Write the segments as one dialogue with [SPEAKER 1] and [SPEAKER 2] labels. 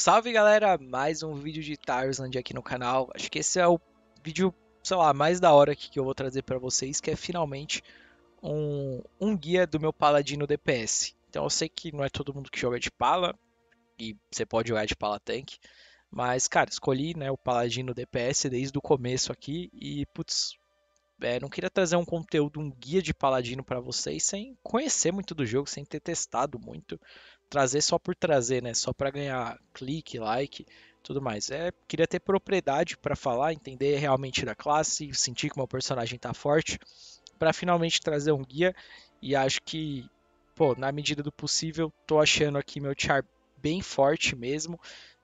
[SPEAKER 1] Salve galera, mais um vídeo de Tarzan aqui no canal. Acho que esse é o vídeo, sei lá, mais da hora que eu vou trazer para vocês, que é finalmente um, um guia do meu paladino DPS. Então eu sei que não é todo mundo que joga de pala, e você pode jogar de pala tank, mas cara, escolhi né, o paladino DPS desde o começo aqui e putz, é, não queria trazer um conteúdo, um guia de paladino para vocês sem conhecer muito do jogo, sem ter testado muito trazer só por trazer, né? Só para ganhar clique, like, tudo mais. É, queria ter propriedade para falar, entender realmente da classe, sentir que meu personagem tá forte, para finalmente trazer um guia. E acho que, pô, na medida do possível, tô achando aqui meu char bem forte mesmo.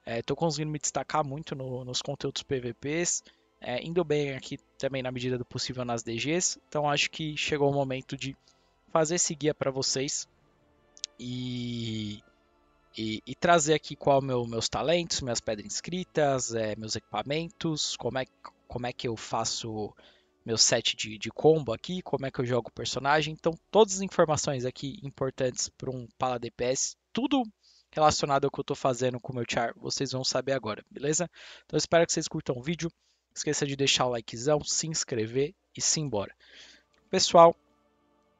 [SPEAKER 1] É, tô conseguindo me destacar muito no, nos conteúdos PVPs. É, indo bem aqui também na medida do possível nas DGs. Então acho que chegou o momento de fazer esse guia para vocês e, e, e trazer aqui qual meu, meus talentos, minhas pedras inscritas, é, meus equipamentos, como é, como é que eu faço meu set de, de combo aqui, como é que eu jogo o personagem. Então, todas as informações aqui importantes para um Pala DPS, tudo relacionado ao que eu estou fazendo com o meu char, vocês vão saber agora, beleza? Então, espero que vocês curtam o vídeo. Esqueça de deixar o likezão, se inscrever e simbora. Pessoal,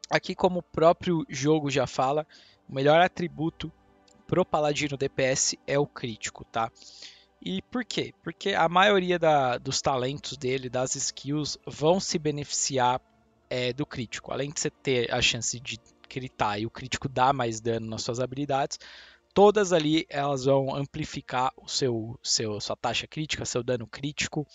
[SPEAKER 1] aqui como o próprio jogo já fala, o melhor atributo pro Paladino DPS é o crítico, tá? E por quê? Porque a maioria da, dos talentos dele, das skills, vão se beneficiar é, do crítico. Além de você ter a chance de critar tá e o crítico dá mais dano nas suas habilidades, todas ali elas vão amplificar o seu, seu sua taxa crítica, seu dano crítico.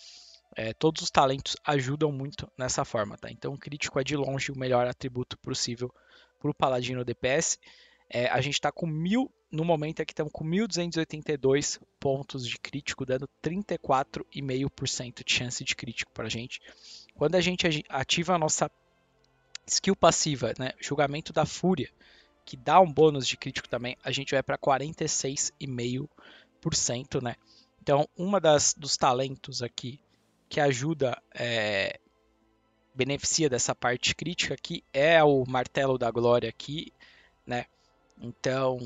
[SPEAKER 1] É, todos os talentos ajudam muito nessa forma, tá? Então, o crítico é de longe o melhor atributo possível para o paladino DPS. É, a gente está com mil, no momento aqui estamos com 1.282 pontos de crítico, dando 34,5% de chance de crítico para a gente. Quando a gente ativa a nossa skill passiva, né, julgamento da fúria, que dá um bônus de crítico também, a gente vai para 46,5%, né? Então, uma das dos talentos aqui que ajuda, é, beneficia dessa parte crítica aqui é o martelo da glória aqui, né? Então,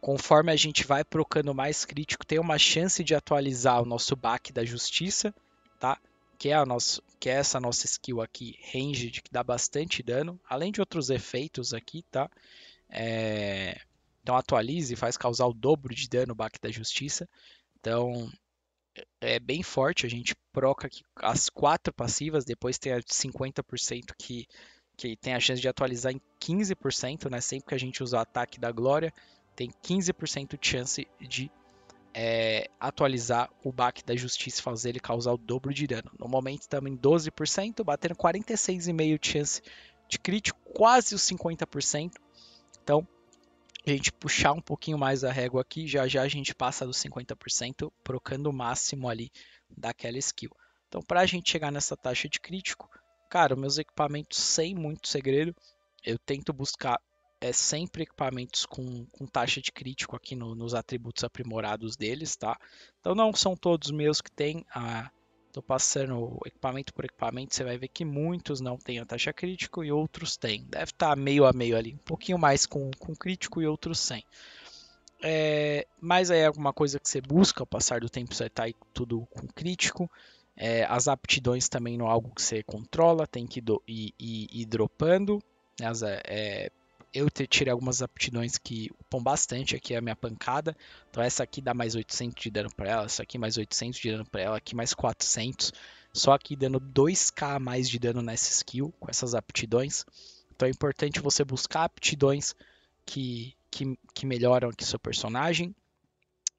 [SPEAKER 1] conforme a gente vai procando mais crítico, tem uma chance de atualizar o nosso back da justiça, tá? Que é, a nosso, que é essa nossa skill aqui, ranged, que dá bastante dano, além de outros efeitos aqui, tá? É... Então atualize, faz causar o dobro de dano o back da justiça. Então é bem forte, a gente proca aqui as quatro passivas, depois tem a 50% que, que tem a chance de atualizar em 15%, né? Sempre que a gente usa o ataque da glória, tem 15% de chance de é, atualizar o baque da justiça e fazer ele causar o dobro de dano. No momento estamos em 12%, batendo 46,5% de chance de crítico, quase os 50%. Então, a gente puxar um pouquinho mais a régua aqui, já já a gente passa dos 50%, procando o máximo ali daquela skill. Então, para a gente chegar nessa taxa de crítico, cara, meus equipamentos sem muito segredo, eu tento buscar é sempre equipamentos com, com taxa de crítico aqui no, nos atributos aprimorados deles, tá? Então não são todos meus que tem a... Ah, tô passando equipamento por equipamento, você vai ver que muitos não têm a taxa crítico e outros têm. Deve estar tá meio a meio ali, um pouquinho mais com, com crítico e outros sem. É, mas aí é alguma coisa que você busca, ao passar do tempo você tá tudo com crítico. É, as aptidões também não é algo que você controla, tem que ir, ir, ir dropando né, É, eu tirei algumas aptidões que upam bastante aqui a minha pancada. Então essa aqui dá mais 800 de dano para ela, essa aqui mais 800 de dano para ela, aqui mais 400. Só aqui dando 2k a mais de dano nessa skill, com essas aptidões. Então é importante você buscar aptidões que, que, que melhoram aqui seu personagem.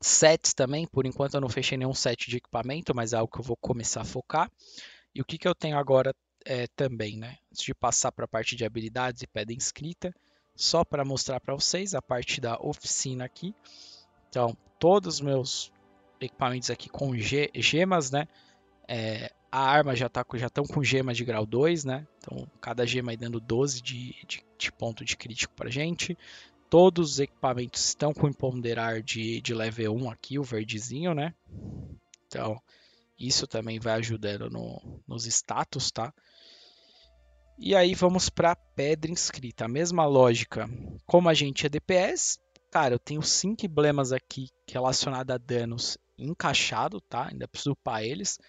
[SPEAKER 1] Sets também, por enquanto eu não fechei nenhum set de equipamento, mas é algo que eu vou começar a focar. E o que, que eu tenho agora é, também, né? Antes de passar para a parte de habilidades e pedem escrita, só para mostrar para vocês a parte da oficina aqui. Então, todos os meus equipamentos aqui com ge gemas, né? É, a arma já tá já estão com gema de grau 2, né? Então, cada gema aí dando 12 de, de, de ponto de crítico para gente. Todos os equipamentos estão com empoderar de, de level 1 aqui, o verdezinho, né? Então, isso também vai ajudando no, nos status, tá? E aí vamos para pedra inscrita. A mesma lógica. Como a gente é DPS, cara, eu tenho cinco emblemas aqui relacionados a danos encaixado, tá? Ainda preciso upar eles.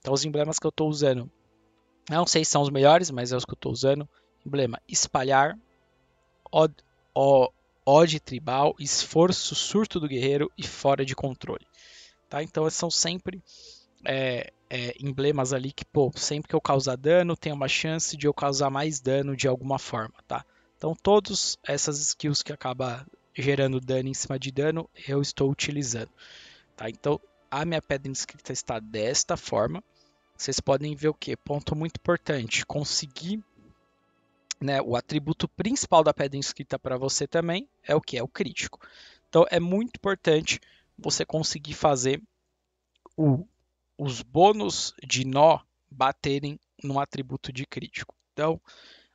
[SPEAKER 1] Então os emblemas que eu estou usando, não sei se são os melhores, mas é os que eu estou usando. Emblema espalhar, odd, tribal, esforço, surto do guerreiro e fora de controle. Tá? Então são sempre é, é, emblemas ali que, pô, sempre que eu causar dano, tem uma chance de eu causar mais dano de alguma forma, tá? Então, todas essas skills que acaba gerando dano em cima de dano, eu estou utilizando, tá? Então, a minha pedra inscrita está desta forma. Vocês podem ver o que? Ponto muito importante, conseguir né, o atributo principal da pedra inscrita para você também é o que? É o crítico. Então, é muito importante você conseguir fazer o os bônus de nó baterem no atributo de crítico. Então,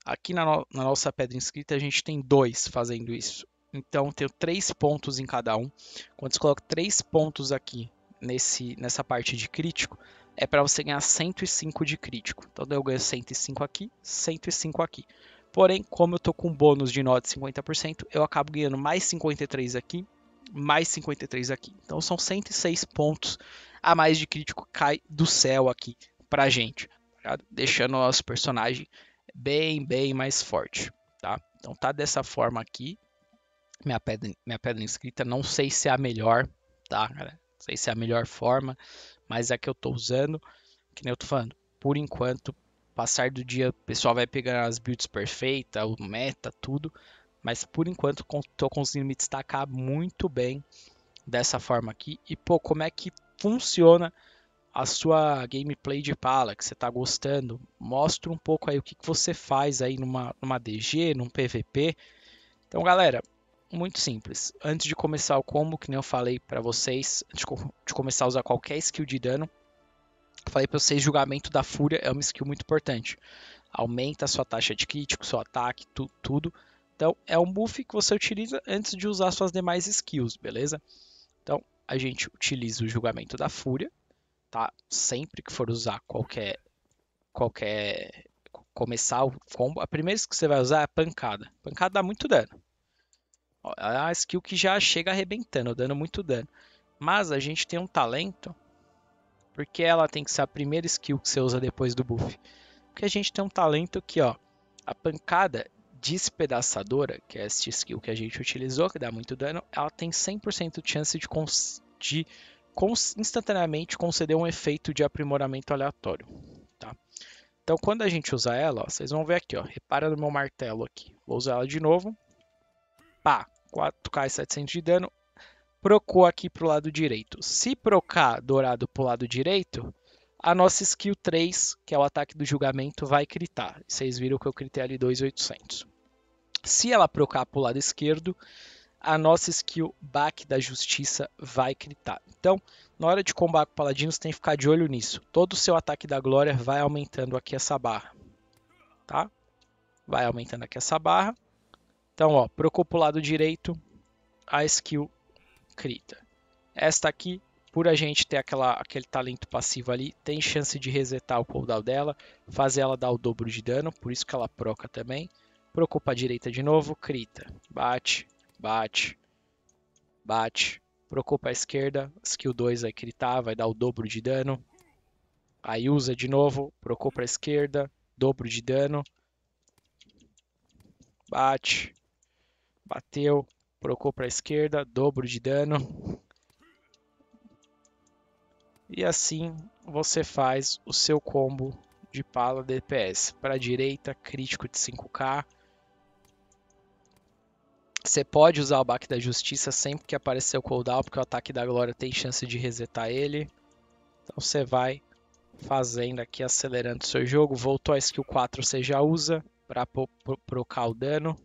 [SPEAKER 1] aqui na, no na nossa pedra inscrita, a gente tem dois fazendo isso. Então, eu tenho três pontos em cada um. Quando você coloca três pontos aqui nesse, nessa parte de crítico, é para você ganhar 105 de crítico. Então, eu ganho 105 aqui, 105 aqui. Porém, como eu estou com bônus de nó de 50%, eu acabo ganhando mais 53 aqui mais 53 aqui. Então são 106 pontos a mais de crítico cai do céu aqui pra gente, tá? deixando o nosso personagem bem, bem mais forte, tá? Então tá dessa forma aqui. Minha pedra, minha pedra inscrita, não sei se é a melhor, tá, cara? Não sei se é a melhor forma, mas é a que eu tô usando, que nem eu tô falando. Por enquanto, passar do dia, o pessoal vai pegando as builds perfeitas, o meta, tudo, mas por enquanto estou conseguindo me destacar muito bem dessa forma aqui. E pô, como é que funciona a sua gameplay de pala que você está gostando? Mostra um pouco aí o que, que você faz aí numa, numa DG, num PVP. Então, galera, muito simples. Antes de começar o combo, que nem eu falei para vocês, antes de começar a usar qualquer skill de dano, falei para vocês, julgamento da fúria é uma skill muito importante. Aumenta a sua taxa de crítico, seu ataque, tu, tudo. Então é um buff que você utiliza antes de usar suas demais skills, beleza? Então a gente utiliza o julgamento da fúria, tá? Sempre que for usar qualquer qualquer começar o combo, a primeira que você vai usar é a pancada. pancada dá muito dano. É a skill que já chega arrebentando, dando muito dano. Mas a gente tem um talento, porque ela tem que ser a primeira skill que você usa depois do buff. Porque a gente tem um talento que, ó, a pancada despedaçadora, que é esse skill que a gente utilizou, que dá muito dano, ela tem 100% de chance de, cons de cons instantaneamente conceder um efeito de aprimoramento aleatório. Tá? Então, quando a gente usar ela, ó, vocês vão ver aqui, ó, repara no meu martelo aqui. Vou usar ela de novo. Pá, 4k700 e de dano. Procou aqui para o lado direito. Se procar dourado para o lado direito, a nossa skill 3, que é o ataque do julgamento, vai critar. Vocês viram que eu critei ali 2.800. Se ela procar para o lado esquerdo, a nossa skill Back da Justiça vai gritar. Então, na hora de combate com paladinos, tem que ficar de olho nisso. Todo o seu ataque da glória vai aumentando aqui essa barra. Tá? Vai aumentando aqui essa barra. Então, ó, procou pro lado direito, a skill crita. Esta aqui, por a gente ter aquela, aquele talento passivo ali, tem chance de resetar o cooldown dela, fazer ela dar o dobro de dano, por isso que ela proca também. Procou para a direita de novo, crita. Bate, bate, bate. Procou para a esquerda, skill 2 vai critar, vai dar o dobro de dano. Aí usa de novo, procou para a esquerda, dobro de dano. Bate, bateu, procou para a esquerda, dobro de dano. E assim você faz o seu combo de pala DPS. Para a direita, crítico de 5k. Você pode usar o back da justiça sempre que aparecer o cooldown, porque o ataque da glória tem chance de resetar ele. Então você vai fazendo aqui, acelerando o seu jogo. Voltou a skill 4, você já usa para pro, pro, procar o dano.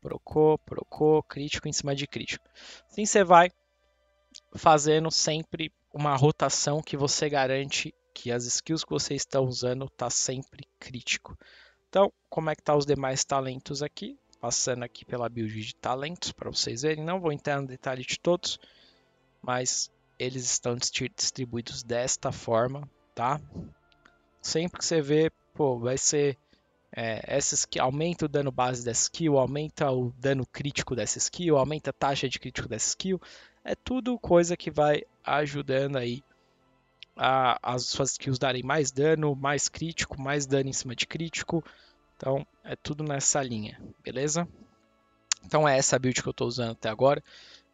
[SPEAKER 1] Procou, procou, crítico em cima de crítico. Assim você vai fazendo sempre uma rotação que você garante que as skills que você está usando tá sempre crítico. Então, como é que tá os demais talentos aqui? passando aqui pela build de talentos para vocês verem. Não vou entrar no detalhe de todos, mas eles estão distribuídos desta forma, tá? Sempre que você vê, pô, vai ser é, essa skill, aumenta o dano base dessa skill, aumenta o dano crítico dessa skill, aumenta a taxa de crítico dessa skill. É tudo coisa que vai ajudando aí a, as suas skills darem mais dano, mais crítico, mais dano em cima de crítico, então, é tudo nessa linha, beleza? Então, é essa build que eu estou usando até agora.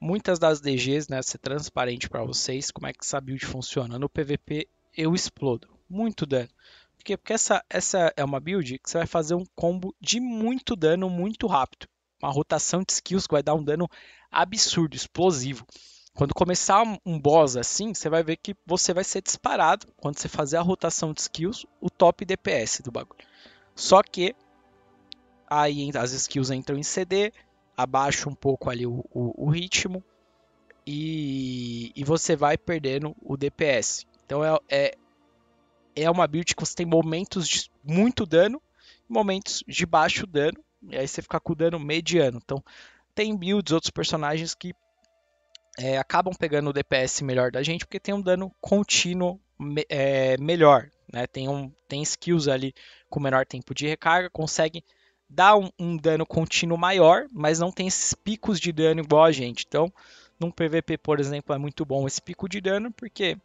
[SPEAKER 1] Muitas das DGs, né, ser transparente para vocês, como é que essa build funciona. No PVP, eu explodo. Muito dano. Por quê? Porque essa, essa é uma build que você vai fazer um combo de muito dano muito rápido. Uma rotação de skills que vai dar um dano absurdo, explosivo. Quando começar um boss assim, você vai ver que você vai ser disparado quando você fazer a rotação de skills, o top DPS do bagulho. Só que aí as skills entram em CD, abaixa um pouco ali o, o, o ritmo e, e, você vai perdendo o DPS. Então é, é, é uma build que você tem momentos de muito dano momentos de baixo dano, e aí você fica com o dano mediano. Então tem builds, outros personagens que é, acabam pegando o DPS melhor da gente porque tem um dano contínuo me, é, melhor. Né? Tem, um, tem skills ali com menor tempo de recarga, consegue dar um, um dano contínuo maior, mas não tem esses picos de dano igual a gente. Então, num PVP, por exemplo, é muito bom esse pico de dano, porque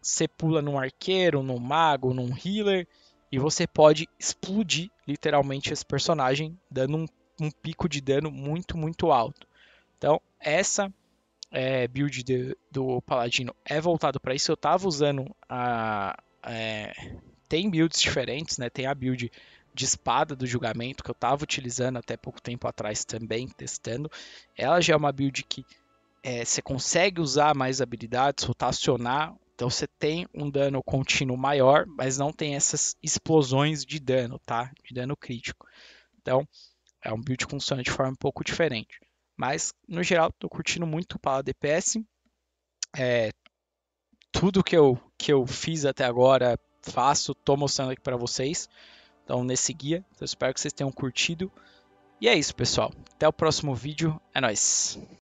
[SPEAKER 1] você pula num arqueiro, num mago, num healer, e você pode explodir literalmente esse personagem, dando um, um pico de dano muito, muito alto. Então, essa é, build de, do Paladino é voltado para isso. Eu estava usando a, é, tem builds diferentes, né? Tem a build de espada do julgamento que eu estava utilizando até pouco tempo atrás também, testando. Ela já é uma build que é, você consegue usar mais habilidades, rotacionar. Então você tem um dano contínuo maior, mas não tem essas explosões de dano, tá? De dano crítico. Então é um build que funciona de forma um pouco diferente. Mas no geral, estou curtindo muito o Pala DPS. É, tudo que eu, que eu fiz até agora, faço, tô mostrando aqui para vocês. Então, nesse guia, eu espero que vocês tenham curtido. E é isso, pessoal. Até o próximo vídeo. É nóis!